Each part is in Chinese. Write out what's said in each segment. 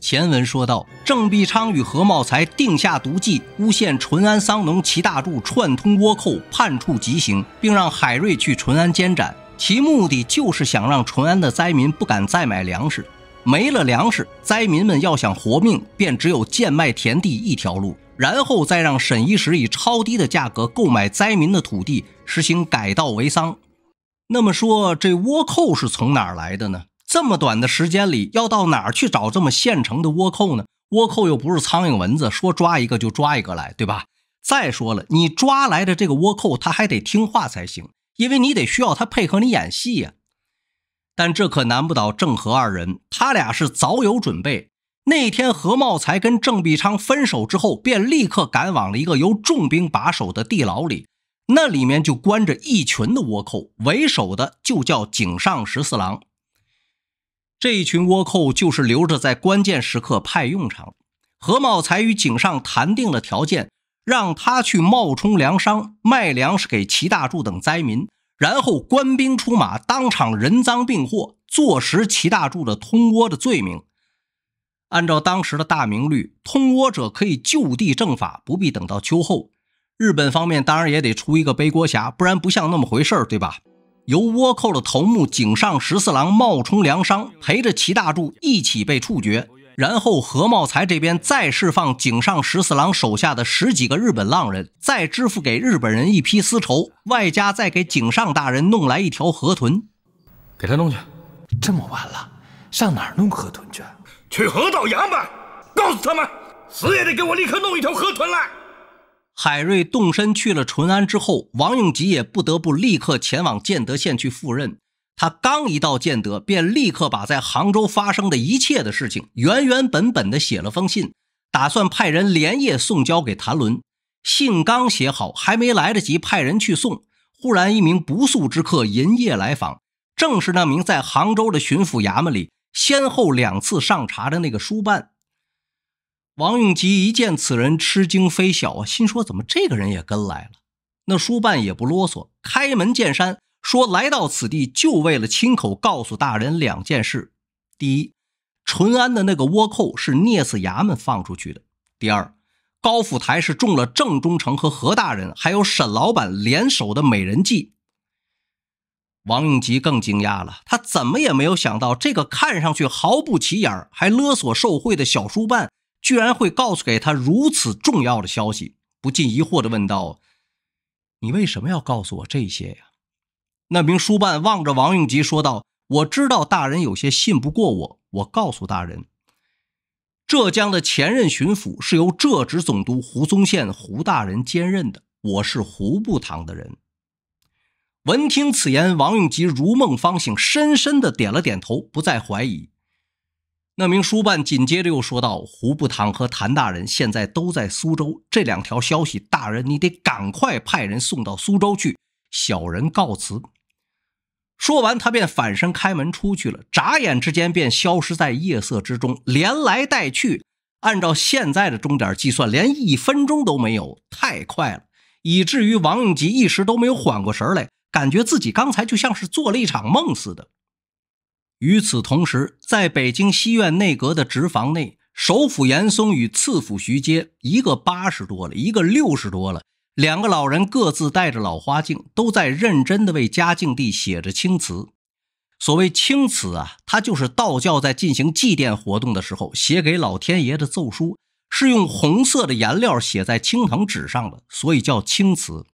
前文说到，郑必昌与何茂才定下毒计，诬陷淳安桑农齐大柱串通倭寇判处极刑，并让海瑞去淳安监斩。其目的就是想让淳安的灾民不敢再买粮食，没了粮食，灾民们要想活命，便只有贱卖田地一条路，然后再让沈一石以超低的价格购买灾民的土地，实行改稻为桑。那么说，这倭寇是从哪儿来的呢？这么短的时间里，要到哪儿去找这么现成的倭寇呢？倭寇又不是苍蝇蚊子，说抓一个就抓一个来，对吧？再说了，你抓来的这个倭寇，他还得听话才行，因为你得需要他配合你演戏呀。但这可难不倒郑和二人，他俩是早有准备。那天何茂才跟郑必昌分手之后，便立刻赶往了一个由重兵把守的地牢里，那里面就关着一群的倭寇，为首的就叫井上十四郎。这一群倭寇就是留着在关键时刻派用场。何茂才与井上谈定了条件，让他去冒充粮商卖粮食给齐大柱等灾民，然后官兵出马，当场人赃并获，坐实齐大柱的通倭的罪名。按照当时的大明律，通倭者可以就地正法，不必等到秋后。日本方面当然也得出一个背锅侠，不然不像那么回事儿，对吧？由倭寇的头目井上十四郎冒充粮商，陪着齐大柱一起被处决。然后何茂才这边再释放井上十四郎手下的十几个日本浪人，再支付给日本人一批丝绸，外加再给井上大人弄来一条河豚，给他弄去。这么晚了，上哪儿弄河豚去？去河道衙门，告诉他们，死也得给我立刻弄一条河豚来。海瑞动身去了淳安之后，王永吉也不得不立刻前往建德县去赴任。他刚一到建德，便立刻把在杭州发生的一切的事情原原本本的写了封信，打算派人连夜送交给谭纶。信刚写好，还没来得及派人去送，忽然一名不速之客银夜来访，正是那名在杭州的巡抚衙门里先后两次上茶的那个书办。王永吉一见此人，吃惊非小啊，心说怎么这个人也跟来了？那书办也不啰嗦，开门见山说：“来到此地，就为了亲口告诉大人两件事：第一，淳安的那个倭寇是聂司衙门放出去的；第二，高府台是中了郑忠诚和何大人还有沈老板联手的美人计。”王永吉更惊讶了，他怎么也没有想到，这个看上去毫不起眼还勒索受贿的小书办。居然会告诉给他如此重要的消息，不禁疑惑地问道：“你为什么要告诉我这些呀？”那名书办望着王永吉说道：“我知道大人有些信不过我，我告诉大人，浙江的前任巡抚是由浙直总督胡宗宪胡大人兼任的，我是胡部堂的人。”闻听此言，王永吉如梦方醒，深深地点了点头，不再怀疑。那名书办紧接着又说道：“胡部堂和谭大人现在都在苏州，这两条消息，大人你得赶快派人送到苏州去。”小人告辞。说完，他便反身开门出去了，眨眼之间便消失在夜色之中。连来带去，按照现在的钟点计算，连一分钟都没有，太快了，以至于王永吉一时都没有缓过神来，感觉自己刚才就像是做了一场梦似的。与此同时，在北京西苑内阁的执房内，首辅严嵩与次辅徐阶，一个八十多了，一个六十多了，两个老人各自戴着老花镜，都在认真地为嘉靖帝写着青词。所谓青词啊，它就是道教在进行祭奠活动的时候写给老天爷的奏书，是用红色的颜料写在青藤纸上的，所以叫青词。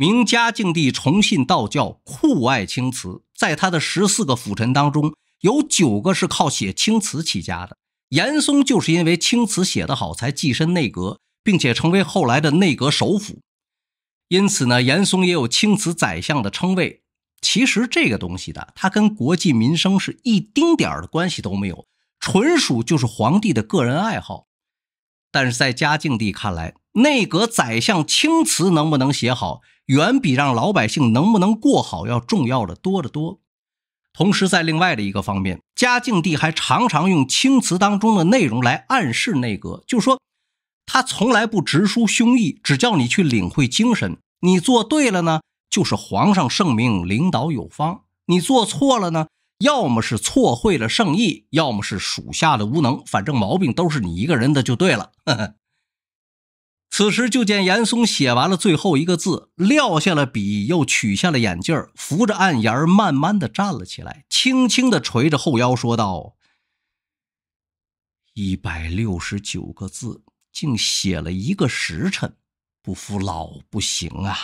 明嘉靖帝崇信道教，酷爱青瓷，在他的十四个辅臣当中，有九个是靠写青瓷起家的。严嵩就是因为青瓷写得好，才跻身内阁，并且成为后来的内阁首辅。因此呢，严嵩也有“青瓷宰相”的称谓。其实这个东西的，他跟国计民生是一丁点儿的关系都没有，纯属就是皇帝的个人爱好。但是在嘉靖帝看来，内阁宰相青瓷能不能写好？远比让老百姓能不能过好要重要的多得多。同时，在另外的一个方面，嘉靖帝还常常用青词当中的内容来暗示内阁，就说他从来不直抒胸臆，只叫你去领会精神。你做对了呢，就是皇上圣明，领导有方；你做错了呢，要么是错会了圣意，要么是属下的无能，反正毛病都是你一个人的，就对了。呵呵此时，就见严嵩写完了最后一个字，撂下了笔，又取下了眼镜扶着案沿慢慢的站了起来，轻轻的捶着后腰，说道：“一百六十九个字，竟写了一个时辰，不服老不行啊。”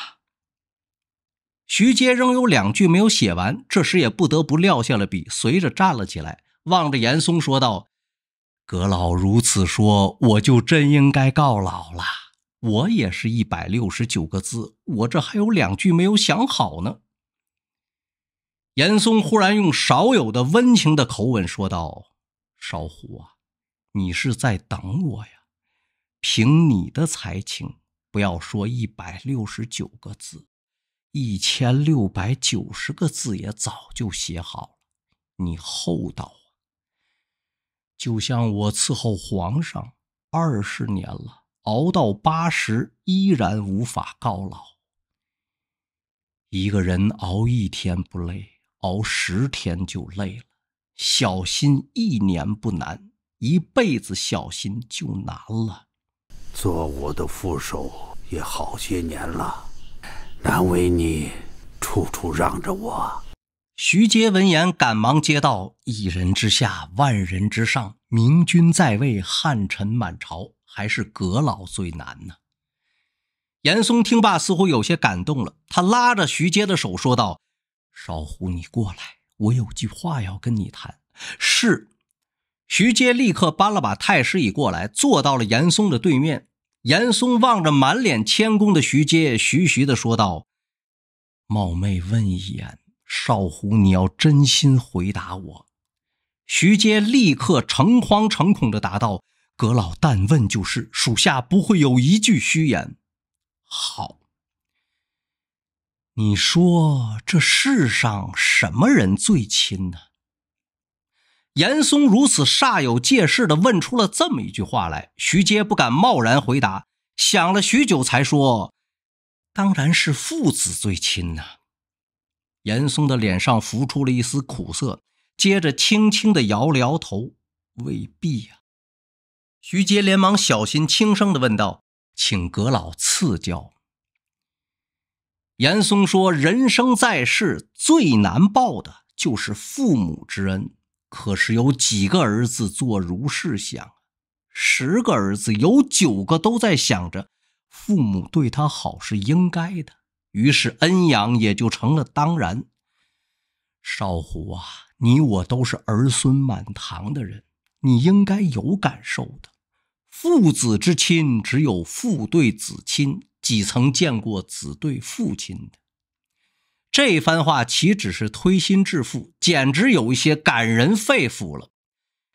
徐阶仍有两句没有写完，这时也不得不撂下了笔，随着站了起来，望着严嵩说道：“阁老如此说，我就真应该告老了。”我也是一百六十九个字，我这还有两句没有想好呢。严嵩忽然用少有的温情的口吻说道：“少虎啊，你是在等我呀？凭你的才情，不要说一百六十九个字，一千六百九十个字也早就写好了。你厚道啊，就像我伺候皇上二十年了。”熬到八十依然无法告老。一个人熬一天不累，熬十天就累了。小心一年不难，一辈子小心就难了。做我的副手也好些年了，难为你处处让着我。徐阶闻言，赶忙接道：“一人之下，万人之上。明君在位，汉臣满朝。”还是阁老最难呢。严嵩听罢，似乎有些感动了，他拉着徐阶的手说道：“少虎，你过来，我有句话要跟你谈。”是。徐阶立刻搬了把太师椅过来，坐到了严嵩的对面。严嵩望着满脸谦恭的徐阶，徐徐地说道：“冒昧问一眼，少虎，你要真心回答我。”徐阶立刻诚惶诚恐地答道。阁老，但问就是，属下不会有一句虚言。好，你说这世上什么人最亲呢？严嵩如此煞有介事的问出了这么一句话来，徐阶不敢贸然回答，想了许久才说：“当然是父子最亲呐。”严嵩的脸上浮出了一丝苦涩，接着轻轻的摇了摇头：“未必呀。”徐杰连忙小心轻声的问道：“请阁老赐教。”严嵩说：“人生在世，最难报的就是父母之恩。可是有几个儿子做如是想？十个儿子有九个都在想着，父母对他好是应该的，于是恩养也就成了当然。少虎啊，你我都是儿孙满堂的人，你应该有感受的。”父子之亲，只有父对子亲，几曾见过子对父亲的？这番话岂止是推心置腹，简直有一些感人肺腑了。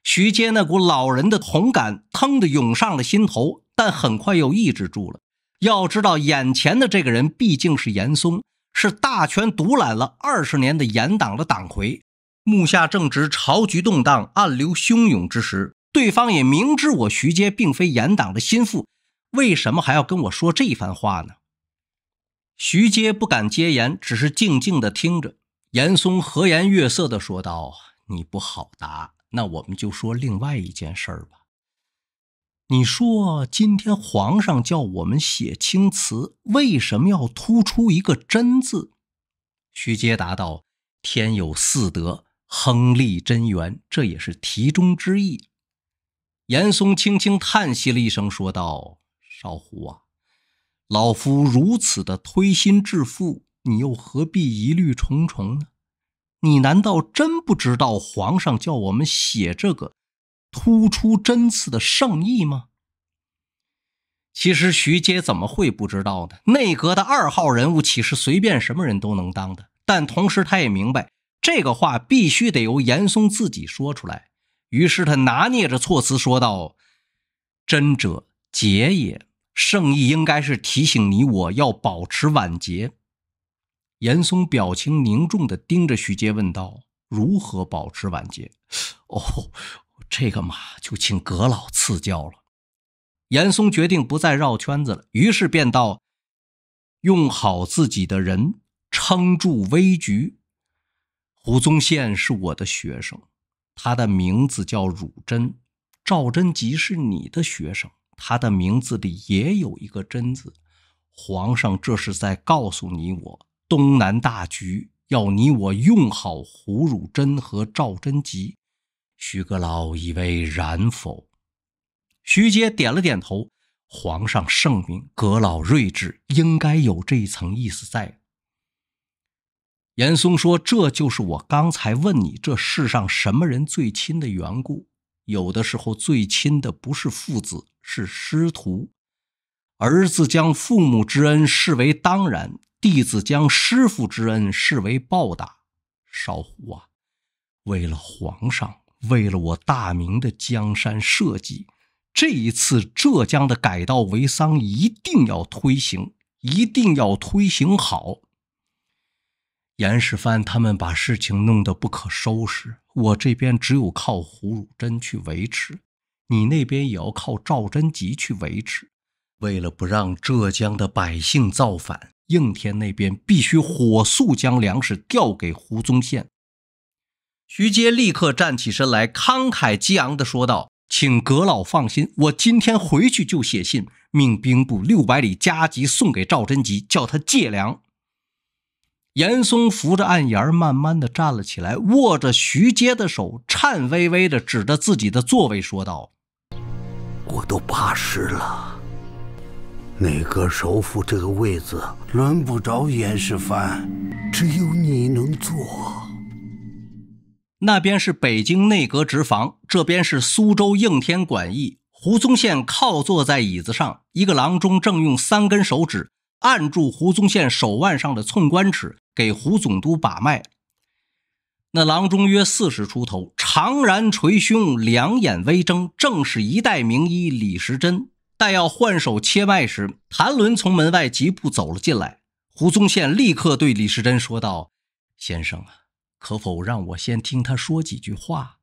徐阶那股老人的同感，腾地涌上了心头，但很快又抑制住了。要知道，眼前的这个人毕竟是严嵩，是大权独揽了二十年的严党的党魁，目下正值朝局动荡、暗流汹涌之时。对方也明知我徐阶并非严党的心腹，为什么还要跟我说这一番话呢？徐阶不敢接言，只是静静的听着。严嵩和颜悦色的说道：“你不好答，那我们就说另外一件事儿吧。你说今天皇上叫我们写清词，为什么要突出一个‘真’字？”徐阶答道：“天有四德，亨利贞元，这也是题中之意。”严嵩轻轻叹息了一声，说道：“少湖啊，老夫如此的推心置腹，你又何必疑虑重重呢？你难道真不知道皇上叫我们写这个突出针刺的圣意吗？”其实徐阶怎么会不知道呢？内阁的二号人物岂是随便什么人都能当的？但同时，他也明白这个话必须得由严嵩自己说出来。于是他拿捏着措辞说道：“真者，节也。圣意应该是提醒你，我要保持晚节。”严嵩表情凝重地盯着徐阶问道：“如何保持晚节？”哦，这个嘛，就请阁老赐教了。严嵩决定不再绕圈子了，于是便道：“用好自己的人，撑住危局。胡宗宪是我的学生。”他的名字叫汝贞，赵贞吉是你的学生，他的名字里也有一个贞字。皇上这是在告诉你，我东南大局要你我用好胡汝贞和赵贞吉。徐阁老以为然否？徐阶点了点头。皇上圣明，阁老睿智，应该有这一层意思在。严嵩说：“这就是我刚才问你这世上什么人最亲的缘故。有的时候，最亲的不是父子，是师徒。儿子将父母之恩视为当然，弟子将师傅之恩视为报答。少虎啊，为了皇上，为了我大明的江山社稷，这一次浙江的改稻为桑一定要推行，一定要推行好。”严世蕃他们把事情弄得不可收拾，我这边只有靠胡汝贞去维持，你那边也要靠赵贞吉去维持。为了不让浙江的百姓造反，应天那边必须火速将粮食调给胡宗宪。徐阶立刻站起身来，慷慨激昂地说道：“请阁老放心，我今天回去就写信，命兵部六百里加急送给赵贞吉，叫他借粮。”严嵩扶着案沿儿，慢慢的站了起来，握着徐阶的手，颤巍巍的指着自己的座位，说道：“我都八十了，内阁首辅这个位子轮不着严世蕃，只有你能坐。”那边是北京内阁直房，这边是苏州应天馆驿。胡宗宪靠坐在椅子上，一个郎中正用三根手指。按住胡宗宪手腕上的寸关尺，给胡总督把脉。那郎中约四十出头，长髯垂胸，两眼微睁，正是一代名医李时珍。待要换手切脉时，谭纶从门外疾步走了进来。胡宗宪立刻对李时珍说道：“先生啊，可否让我先听他说几句话？”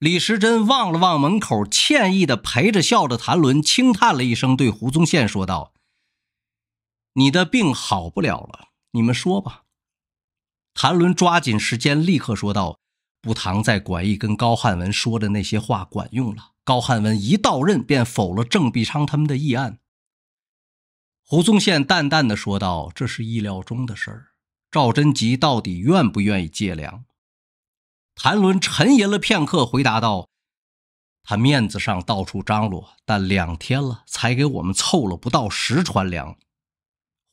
李时珍望了望门口，歉意地陪着笑着。谭纶轻叹了一声，对胡宗宪说道。你的病好不了了，你们说吧。谭伦抓紧时间，立刻说道：“不，唐在馆驿跟高翰文说的那些话管用了。”高翰文一到任便否了郑必昌他们的议案。胡宗宪淡淡的说道：“这是意料中的事儿。”赵贞吉到底愿不愿意借粮？谭伦沉吟了片刻，回答道：“他面子上到处张罗，但两天了才给我们凑了不到十船粮。”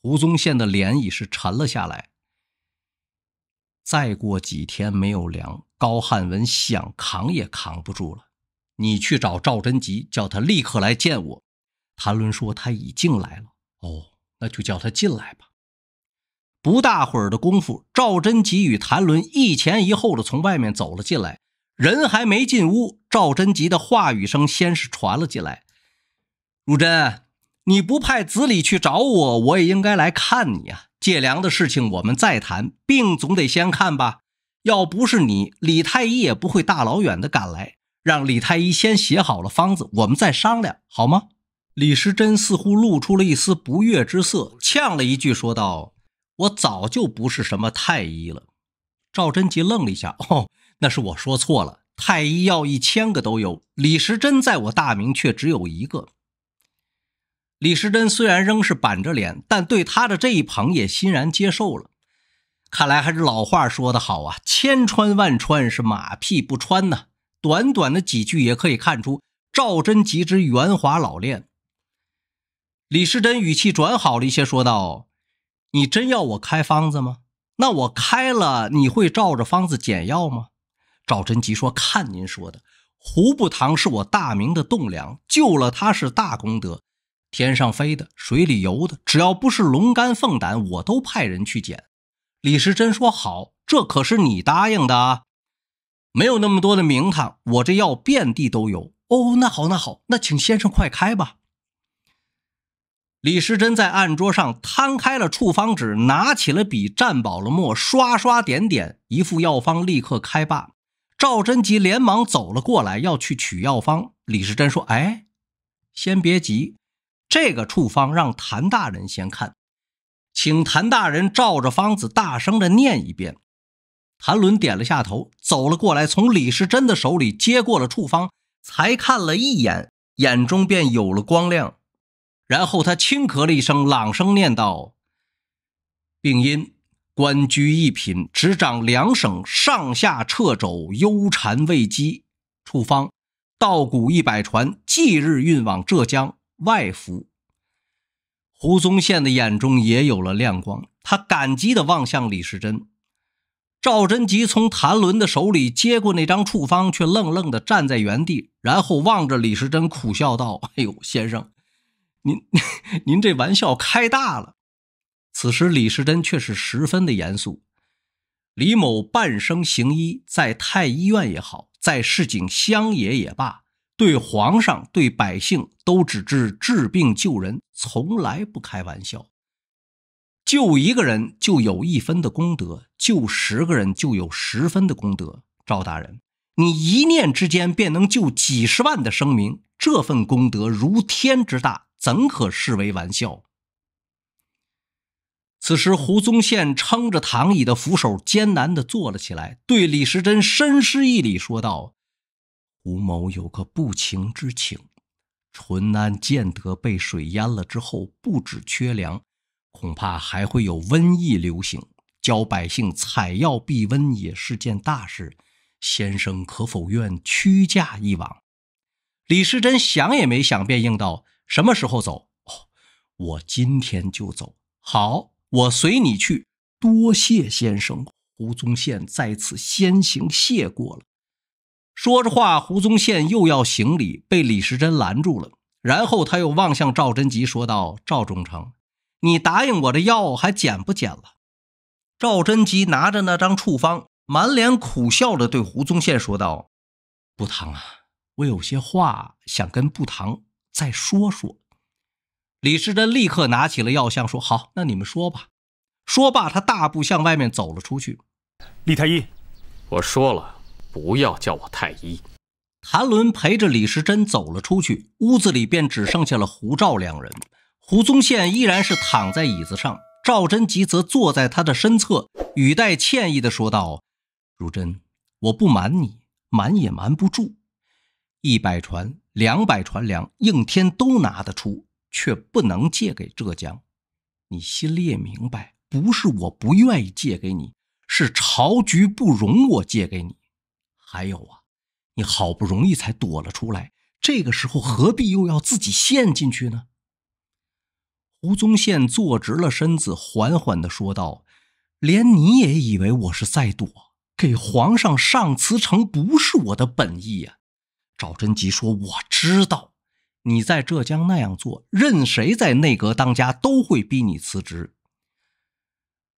胡宗宪的脸已是沉了下来。再过几天没有粮，高翰文想扛也扛不住了。你去找赵贞吉，叫他立刻来见我。谭纶说他已经来了。哦，那就叫他进来吧。不大会儿的功夫，赵贞吉与谭纶一前一后的从外面走了进来。人还没进屋，赵贞吉的话语声先是传了进来：“如真。”你不派子李去找我，我也应该来看你啊！借粮的事情我们再谈，病总得先看吧。要不是你，李太医也不会大老远的赶来。让李太医先写好了方子，我们再商量好吗？李时珍似乎露出了一丝不悦之色，呛了一句说道：“我早就不是什么太医了。”赵贞吉愣了一下，哦，那是我说错了。太医要一千个都有，李时珍在我大明却只有一个。李时珍虽然仍是板着脸，但对他的这一捧也欣然接受了。看来还是老话说得好啊，“千穿万穿是马屁不穿”呐。短短的几句也可以看出赵真吉之圆滑老练。李时珍语气转好了一些，说道：“你真要我开方子吗？那我开了，你会照着方子捡药吗？”赵真吉说：“看您说的，胡不堂是我大明的栋梁，救了他是大功德。”天上飞的，水里游的，只要不是龙肝凤胆，我都派人去捡。李时珍说：“好，这可是你答应的啊！没有那么多的名堂，我这药遍地都有。”哦，那好，那好，那请先生快开吧。李时珍在案桌上摊开了处方纸，拿起了笔，蘸饱了墨，刷刷点点，一副药方立刻开罢。赵贞吉连忙走了过来，要去取药方。李时珍说：“哎，先别急。”这个处方让谭大人先看，请谭大人照着方子大声的念一遍。谭纶点了下头，走了过来，从李时珍的手里接过了处方，才看了一眼，眼中便有了光亮。然后他轻咳了一声，朗声念道：“病因官居一品，执掌两省，上下掣肘，忧谗畏讥。处方稻谷一百船，即日运往浙江。”外服，胡宗宪的眼中也有了亮光，他感激地望向李时珍。赵贞吉从谭纶的手里接过那张处方，却愣愣地站在原地，然后望着李时珍苦笑道：“哎呦，先生，您您这玩笑开大了。”此时李时珍却是十分的严肃。李某半生行医，在太医院也好，在市井乡野也罢。对皇上、对百姓，都只知治病救人，从来不开玩笑。救一个人就有一分的功德，救十个人就有十分的功德。赵大人，你一念之间便能救几十万的生民，这份功德如天之大，怎可视为玩笑？此时，胡宗宪撑着躺椅的扶手，艰难的坐了起来，对李时珍深施一礼，说道。吴某有个不情之请：淳安、建德被水淹了之后，不止缺粮，恐怕还会有瘟疫流行。教百姓采药避瘟也是件大事。先生可否愿屈驾一往？李时珍想也没想，便应道：“什么时候走？我今天就走。好，我随你去。多谢先生。胡宗宪在此先行谢过了。”说着话，胡宗宪又要行礼，被李时珍拦住了。然后他又望向赵贞吉，说道：“赵忠诚，你答应我的药还减不减了？”赵贞吉拿着那张处方，满脸苦笑着对胡宗宪说道：“不堂啊，我有些话想跟不堂再说说。”李时珍立刻拿起了药箱，说：“好，那你们说吧。”说罢，他大步向外面走了出去。李太医，我说了。不要叫我太医。谭纶陪着李时珍走了出去，屋子里便只剩下了胡赵两人。胡宗宪依然是躺在椅子上，赵贞吉则坐在他的身侧，语带歉意地说道：“如真，我不瞒你，瞒也瞒不住。一百船、两百船粮，应天都拿得出，却不能借给浙江。你心里也明白，不是我不愿意借给你，是朝局不容我借给你。”还有啊，你好不容易才躲了出来，这个时候何必又要自己陷进去呢？胡宗宪坐直了身子，缓缓的说道：“连你也以为我是在躲？给皇上上辞呈不是我的本意呀。”赵贞吉说：“我知道你在浙江那样做，任谁在内阁当家都会逼你辞职。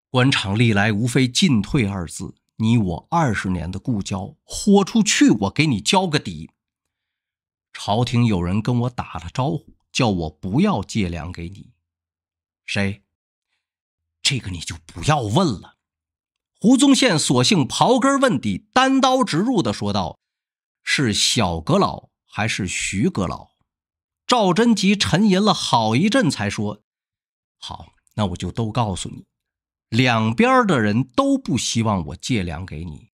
官场历来无非进退二字。”你我二十年的故交，豁出去，我给你交个底。朝廷有人跟我打了招呼，叫我不要借粮给你。谁？这个你就不要问了。胡宗宪索性刨根问底，单刀直入的说道：“是小阁老还是徐阁老？”赵贞吉沉吟了好一阵，才说：“好，那我就都告诉你。”两边的人都不希望我借粮给你。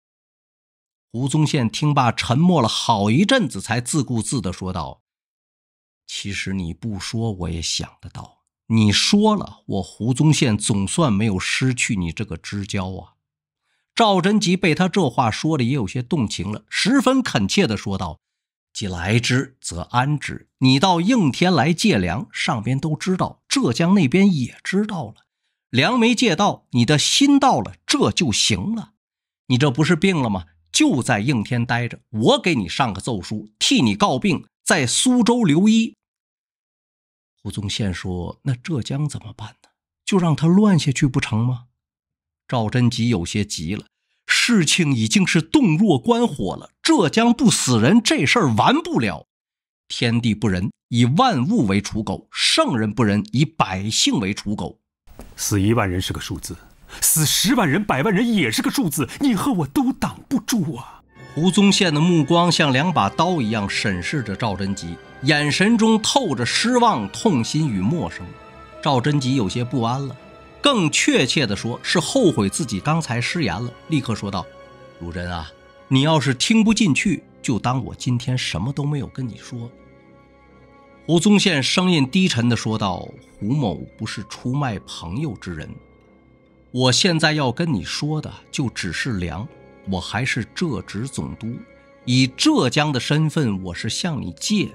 胡宗宪听罢，沉默了好一阵子，才自顾自的说道：“其实你不说，我也想得到。你说了，我胡宗宪总算没有失去你这个知交啊。”赵贞吉被他这话说的也有些动情了，十分恳切的说道：“既来之，则安之。你到应天来借粮，上边都知道，浙江那边也知道了。”梁梅借道，你的心到了，这就行了。你这不是病了吗？就在应天待着，我给你上个奏书，替你告病，在苏州留医。胡宗宪说：“那浙江怎么办呢？就让他乱下去不成吗？”赵贞吉有些急了，事情已经是洞若观火了。浙江不死人，这事儿完不了。天地不仁，以万物为刍狗；圣人不仁，以百姓为刍狗。死一万人是个数字，死十万人、百万人也是个数字，你和我都挡不住啊！胡宗宪的目光像两把刀一样审视着赵贞吉，眼神中透着失望、痛心与陌生。赵贞吉有些不安了，更确切地说是后悔自己刚才失言了，立刻说道：“汝贞啊，你要是听不进去，就当我今天什么都没有跟你说。”胡宗宪声音低沉地说道：“胡某不是出卖朋友之人，我现在要跟你说的就只是粮。我还是浙直总督，以浙江的身份，我是向你借；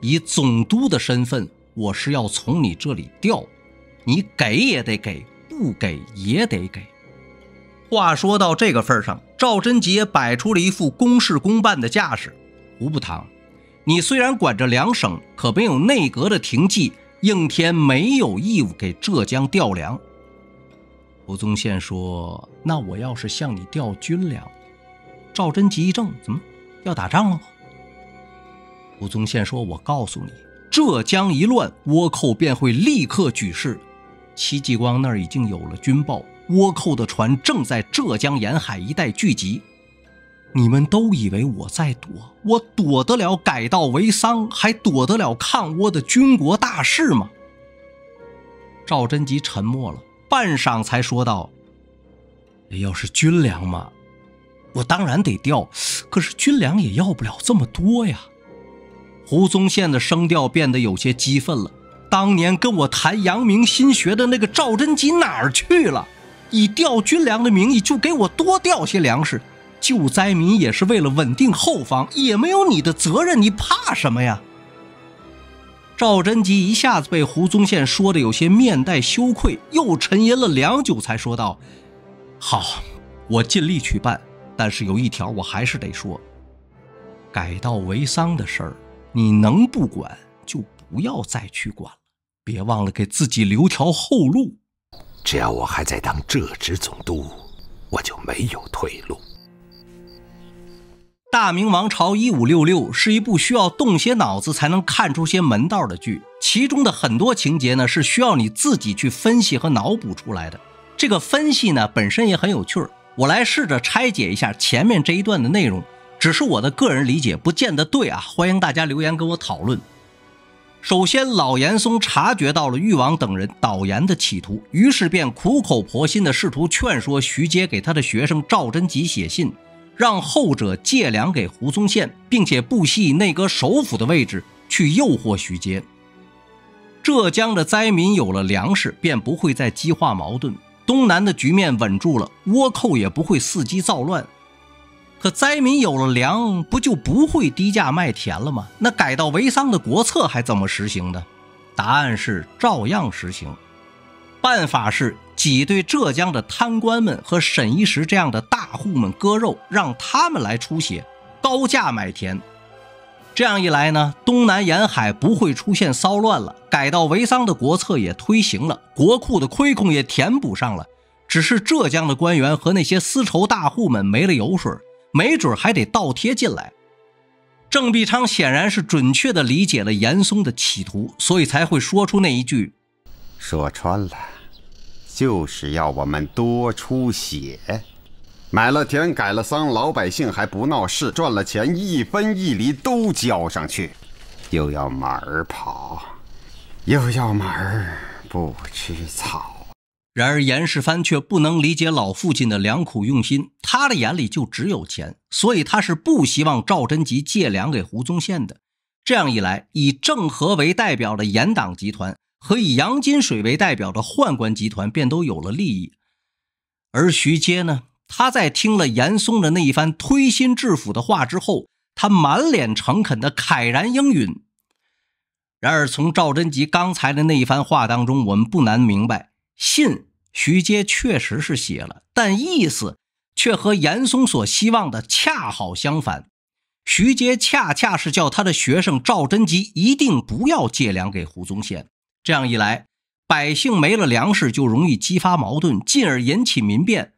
以总督的身份，我是要从你这里调。你给也得给，不给也得给。话说到这个份上，赵贞吉摆出了一副公事公办的架势，胡不堂。”你虽然管着两省，可没有内阁的廷寄，应天没有义务给浙江调粮。吴宗宪说：“那我要是向你调军粮？”赵贞吉一怔：“怎么，要打仗了吴宗宪说：“我告诉你，浙江一乱，倭寇便会立刻举事。戚继光那儿已经有了军报，倭寇的船正在浙江沿海一带聚集。”你们都以为我在躲，我躲得了改稻为桑，还躲得了抗倭的军国大事吗？赵贞吉沉默了半晌，才说道：“要是军粮嘛，我当然得调，可是军粮也要不了这么多呀。”胡宗宪的声调变得有些激愤了：“当年跟我谈阳明心学的那个赵贞吉哪儿去了？以调军粮的名义，就给我多调些粮食。”救灾民也是为了稳定后方，也没有你的责任，你怕什么呀？赵贞吉一下子被胡宗宪说的有些面带羞愧，又沉吟了良久，才说道：“好，我尽力去办。但是有一条，我还是得说，改稻为桑的事儿，你能不管就不要再去管了，别忘了给自己留条后路。只要我还在当浙直总督，我就没有退路。”《大明王朝一五六六》是一部需要动些脑子才能看出些门道的剧，其中的很多情节呢是需要你自己去分析和脑补出来的。这个分析呢本身也很有趣儿，我来试着拆解一下前面这一段的内容，只是我的个人理解，不见得对啊，欢迎大家留言跟我讨论。首先，老严嵩察觉到了誉王等人导言的企图，于是便苦口婆心的试图劝说徐阶给他的学生赵贞吉写信。让后者借粮给胡宗宪，并且不惜内阁首辅的位置去诱惑徐阶。浙江的灾民有了粮食，便不会再激化矛盾；东南的局面稳住了，倭寇也不会伺机造乱。可灾民有了粮，不就不会低价卖田了吗？那改稻为桑的国策还怎么实行的？答案是照样实行。办法是。挤对浙江的贪官们和沈一石这样的大户们割肉，让他们来出血，高价买田。这样一来呢，东南沿海不会出现骚乱了，改稻为桑的国策也推行了，国库的亏空也填补上了。只是浙江的官员和那些丝绸大户们没了油水，没准还得倒贴进来。郑必昌显然是准确地理解了严嵩的企图，所以才会说出那一句：“说穿了。”就是要我们多出血，买了田改了桑，老百姓还不闹事，赚了钱一分一厘都交上去，又要马儿跑，又要马儿不吃草。然而严世蕃却不能理解老父亲的良苦用心，他的眼里就只有钱，所以他是不希望赵贞吉借粮给胡宗宪的。这样一来，以郑和为代表的严党集团。和以杨金水为代表的宦官集团便都有了利益，而徐阶呢？他在听了严嵩的那一番推心置腹的话之后，他满脸诚恳的慨然应允。然而，从赵贞吉刚才的那一番话当中，我们不难明白，信徐阶确实是写了，但意思却和严嵩所希望的恰好相反。徐阶恰恰是叫他的学生赵贞吉一定不要借粮给胡宗宪。这样一来，百姓没了粮食，就容易激发矛盾，进而引起民变。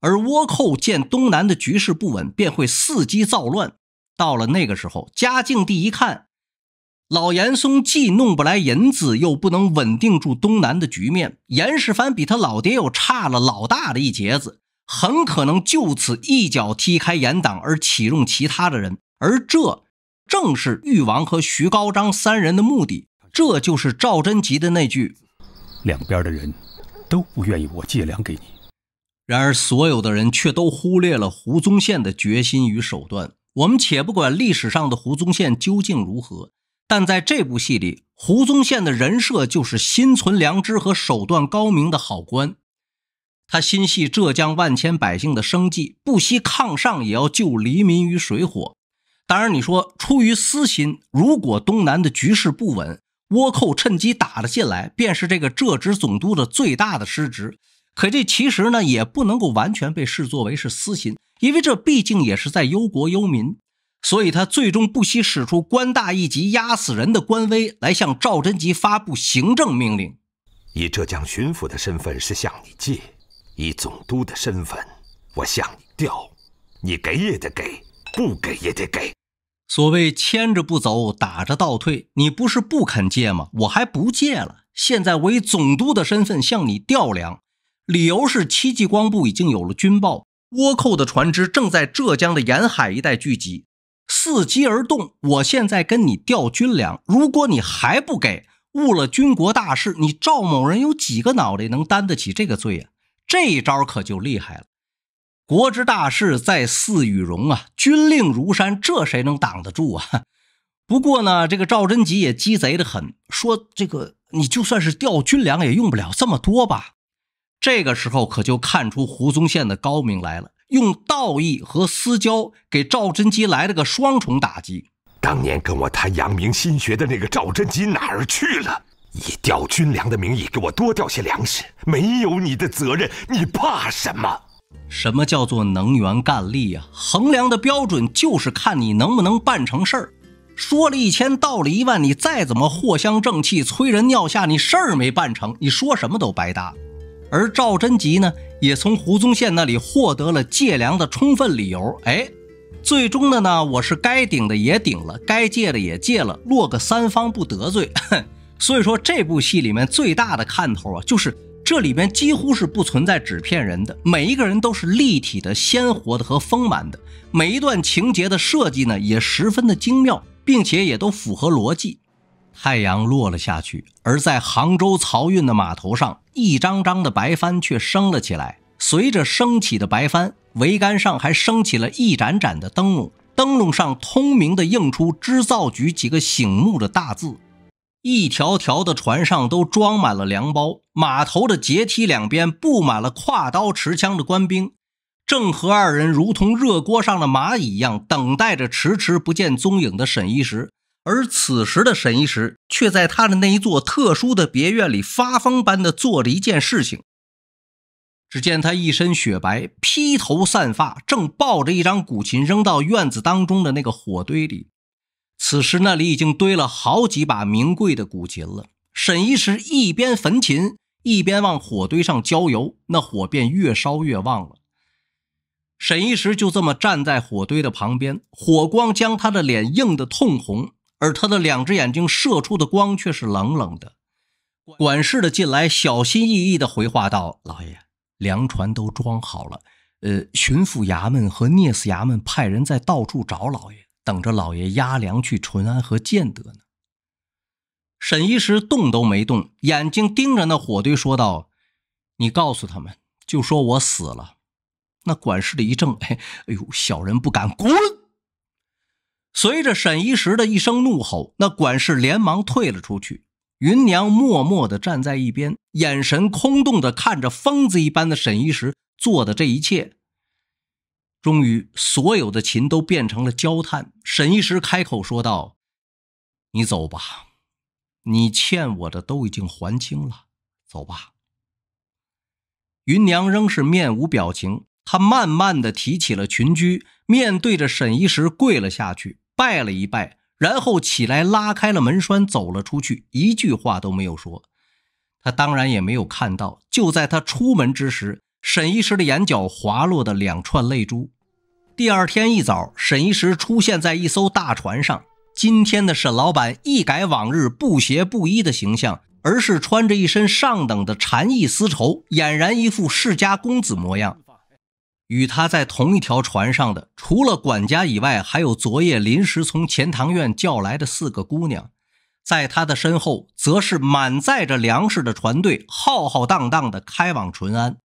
而倭寇见东南的局势不稳，便会伺机造乱。到了那个时候，嘉靖帝一看，老严嵩既弄不来银子，又不能稳定住东南的局面，严世蕃比他老爹又差了老大的一截子，很可能就此一脚踢开严党，而启用其他的人。而这正是裕王和徐高章三人的目的。这就是赵贞吉的那句：“两边的人都不愿意我借粮给你。”然而，所有的人却都忽略了胡宗宪的决心与手段。我们且不管历史上的胡宗宪究竟如何，但在这部戏里，胡宗宪的人设就是心存良知和手段高明的好官。他心系浙江万千百姓的生计，不惜抗上也要救黎民于水火。当然，你说出于私心，如果东南的局势不稳，倭寇趁机打了进来，便是这个浙直总督的最大的失职。可这其实呢，也不能够完全被视作为是私心，因为这毕竟也是在忧国忧民。所以他最终不惜使出官大一级压死人的官威，来向赵贞吉发布行政命令。以浙江巡抚的身份是向你借，以总督的身份我向你调，你给也得给，不给也得给。所谓牵着不走，打着倒退。你不是不肯借吗？我还不借了。现在我以总督的身份向你调粮，理由是戚继光部已经有了军报，倭寇的船只正在浙江的沿海一带聚集，伺机而动。我现在跟你调军粮，如果你还不给，误了军国大事，你赵某人有几个脑袋能担得起这个罪呀？这一招可就厉害了。国之大事，在祀与戎啊！军令如山，这谁能挡得住啊？不过呢，这个赵贞吉也鸡贼的很，说这个你就算是调军粮，也用不了这么多吧？这个时候可就看出胡宗宪的高明来了，用道义和私交给赵贞吉来了个双重打击。当年跟我谈阳明心学的那个赵贞吉哪儿去了？以调军粮的名义给我多调些粮食，没有你的责任，你怕什么？什么叫做能源干力啊？衡量的标准就是看你能不能办成事儿。说了一千，道了一万，你再怎么藿香正气，催人尿下，你事儿没办成，你说什么都白搭。而赵贞吉呢，也从胡宗宪那里获得了借粮的充分理由。哎，最终的呢，我是该顶的也顶了，该借的也借了，落个三方不得罪。所以说，这部戏里面最大的看头啊，就是。这里边几乎是不存在纸片人的，每一个人都是立体的、鲜活的和丰满的。每一段情节的设计呢，也十分的精妙，并且也都符合逻辑。太阳落了下去，而在杭州漕运的码头上，一张张的白帆却升了起来。随着升起的白帆，桅杆上还升起了一盏盏的灯笼，灯笼上通明地映出“织造局”几个醒目的大字。一条条的船上都装满了粮包，码头的阶梯两边布满了挎刀持枪的官兵，郑和二人如同热锅上的蚂蚁一样，等待着迟迟不见踪影的沈一石。而此时的沈一石却在他的那一座特殊的别院里发疯般的做着一件事情。只见他一身雪白，披头散发，正抱着一张古琴扔到院子当中的那个火堆里。此时那里已经堆了好几把名贵的古琴了。沈一石一边焚琴，一边往火堆上浇油，那火便越烧越旺了。沈一石就这么站在火堆的旁边，火光将他的脸映得通红，而他的两只眼睛射出的光却是冷冷的。管事的进来，小心翼翼地回话道：“老爷，粮船都装好了。呃，巡抚衙门和聂司衙门派人在到处找老爷。”等着老爷押粮去淳安和建德呢。沈一石动都没动，眼睛盯着那火堆说道：“你告诉他们，就说我死了。”那管事的一怔，哎，哎呦，小人不敢。滚！随着沈一石的一声怒吼，那管事连忙退了出去。云娘默默的站在一边，眼神空洞的看着疯子一般的沈一石做的这一切。终于，所有的琴都变成了焦炭。沈一石开口说道：“你走吧，你欠我的都已经还清了，走吧。”云娘仍是面无表情，她慢慢的提起了裙裾，面对着沈一石跪了下去，拜了一拜，然后起来拉开了门栓，走了出去，一句话都没有说。她当然也没有看到，就在她出门之时，沈一石的眼角滑落的两串泪珠。第二天一早，沈一石出现在一艘大船上。今天的沈老板一改往日不鞋不衣的形象，而是穿着一身上等的禅意丝绸，俨然一副世家公子模样。与他在同一条船上的，除了管家以外，还有昨夜临时从钱塘院叫来的四个姑娘。在他的身后，则是满载着粮食的船队，浩浩荡荡地开往淳安。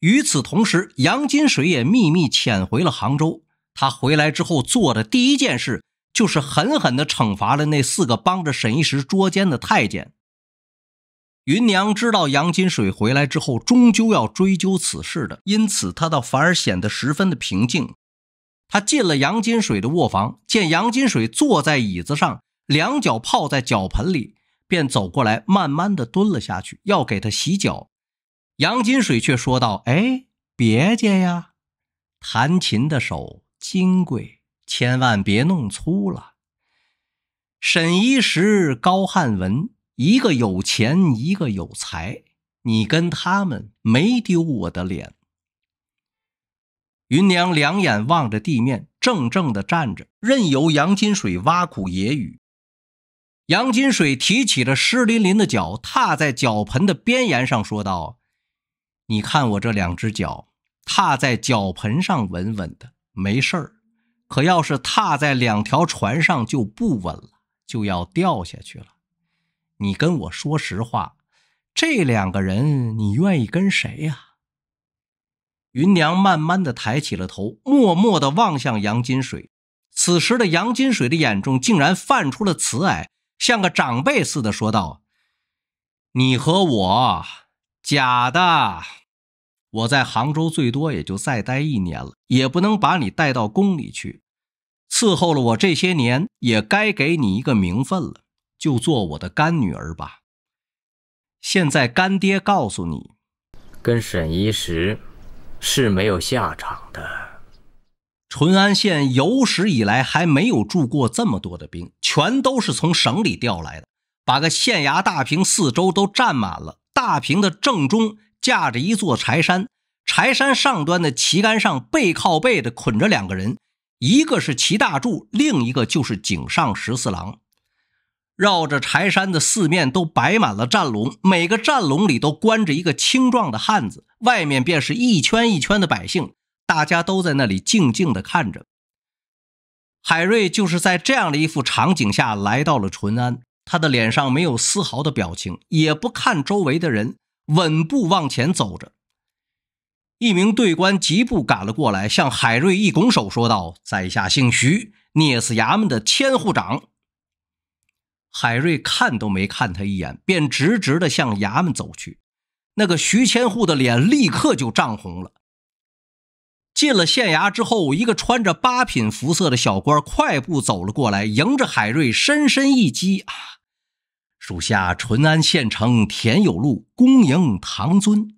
与此同时，杨金水也秘密潜回了杭州。他回来之后做的第一件事，就是狠狠地惩罚了那四个帮着沈一石捉奸的太监。芸娘知道杨金水回来之后，终究要追究此事的，因此她倒反而显得十分的平静。她进了杨金水的卧房，见杨金水坐在椅子上，两脚泡在脚盆里，便走过来，慢慢的蹲了下去，要给他洗脚。杨金水却说道：“哎，别介呀，弹琴的手金贵，千万别弄粗了。”沈一石、高翰文，一个有钱，一个有才，你跟他们没丢我的脸。”云娘两眼望着地面，怔怔地站着，任由杨金水挖苦揶揄。杨金水提起着湿淋淋的脚，踏在脚盆的边沿上，说道。你看我这两只脚踏在脚盆上稳稳的，没事儿。可要是踏在两条船上就不稳了，就要掉下去了。你跟我说实话，这两个人你愿意跟谁呀？云娘慢慢的抬起了头，默默的望向杨金水。此时的杨金水的眼中竟然泛出了慈爱，像个长辈似的说道：“你和我，假的。”我在杭州最多也就再待一年了，也不能把你带到宫里去伺候了。我这些年也该给你一个名分了，就做我的干女儿吧。现在干爹告诉你，跟沈一石是没有下场的。淳安县有史以来还没有住过这么多的兵，全都是从省里调来的，把个县衙大屏四周都占满了。大屏的正中。架着一座柴山，柴山上端的旗杆上背靠背的捆着两个人，一个是齐大柱，另一个就是井上十四郎。绕着柴山的四面都摆满了战笼，每个战笼里都关着一个青壮的汉子，外面便是一圈一圈的百姓，大家都在那里静静的看着。海瑞就是在这样的一副场景下来到了淳安，他的脸上没有丝毫的表情，也不看周围的人。稳步往前走着，一名队官疾步赶了过来，向海瑞一拱手，说道：“在下姓徐，聂氏衙门的千户长。”海瑞看都没看他一眼，便直直的向衙门走去。那个徐千户的脸立刻就涨红了。进了县衙之后，一个穿着八品服色的小官快步走了过来，迎着海瑞深深一击啊！属下淳安县城田有禄恭迎唐尊，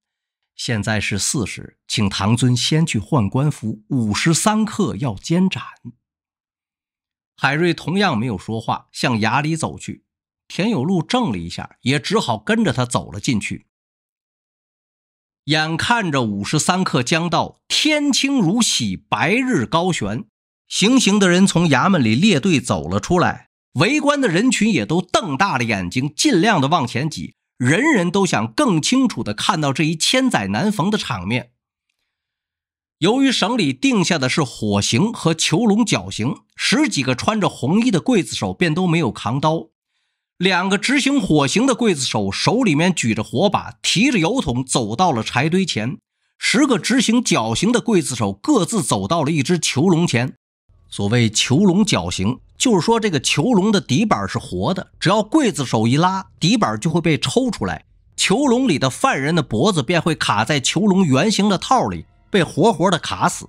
现在是巳时，请唐尊先去换官服，午时三刻要监斩。海瑞同样没有说话，向衙里走去。田有禄怔了一下，也只好跟着他走了进去。眼看着午时三刻将到，天清如洗，白日高悬，行刑的人从衙门里列队走了出来。围观的人群也都瞪大了眼睛，尽量的往前挤，人人都想更清楚的看到这一千载难逢的场面。由于省里定下的是火刑和囚笼绞刑，十几个穿着红衣的刽子手便都没有扛刀。两个执行火刑的刽子手手里面举着火把，提着油桶走到了柴堆前；十个执行绞刑的刽子手各自走到了一只囚笼前。所谓囚笼绞刑。就是说，这个囚笼的底板是活的，只要刽子手一拉，底板就会被抽出来，囚笼里的犯人的脖子便会卡在囚笼圆形的套里，被活活的卡死。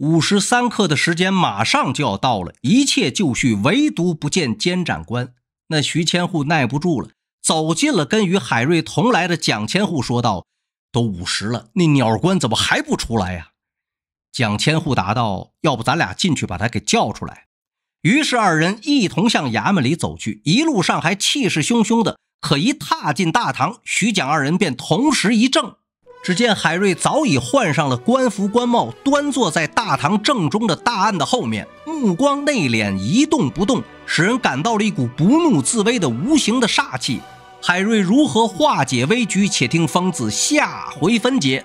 五时三刻的时间马上就要到了，一切就绪，唯独不见监斩官。那徐千户耐不住了，走进了跟与海瑞同来的蒋千户，说道：“都五十了，那鸟官怎么还不出来呀？”蒋千户答道：“要不咱俩进去把他给叫出来。”于是二人一同向衙门里走去，一路上还气势汹汹的。可一踏进大堂，徐蒋二人便同时一怔。只见海瑞早已换上了官服官帽，端坐在大堂正中的大案的后面，目光内敛，一动不动，使人感到了一股不怒自威的无形的煞气。海瑞如何化解危局？且听方子下回分解。